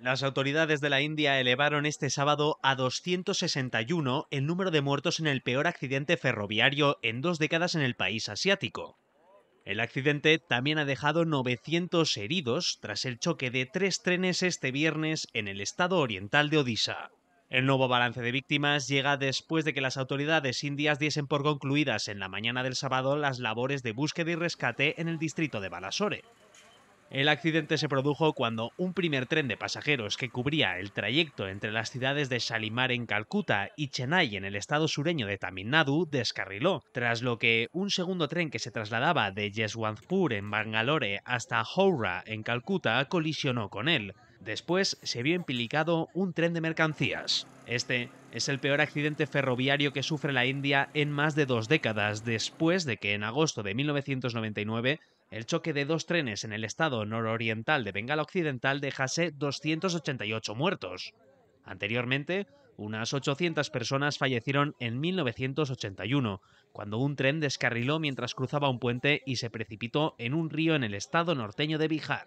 Las autoridades de la India elevaron este sábado a 261 el número de muertos en el peor accidente ferroviario en dos décadas en el país asiático. El accidente también ha dejado 900 heridos tras el choque de tres trenes este viernes en el estado oriental de Odisha. El nuevo balance de víctimas llega después de que las autoridades indias diesen por concluidas en la mañana del sábado las labores de búsqueda y rescate en el distrito de Balasore. El accidente se produjo cuando un primer tren de pasajeros que cubría el trayecto entre las ciudades de Salimar en Calcuta y Chennai en el estado sureño de Tamil Nadu descarriló, tras lo que un segundo tren que se trasladaba de Yeswantpur en Bangalore hasta Howrah en Calcuta colisionó con él. Después se vio empilicado un tren de mercancías. Este es el peor accidente ferroviario que sufre la India en más de dos décadas, después de que en agosto de 1999 el choque de dos trenes en el estado nororiental de Bengala Occidental dejase 288 muertos. Anteriormente, unas 800 personas fallecieron en 1981, cuando un tren descarriló mientras cruzaba un puente y se precipitó en un río en el estado norteño de Bihar.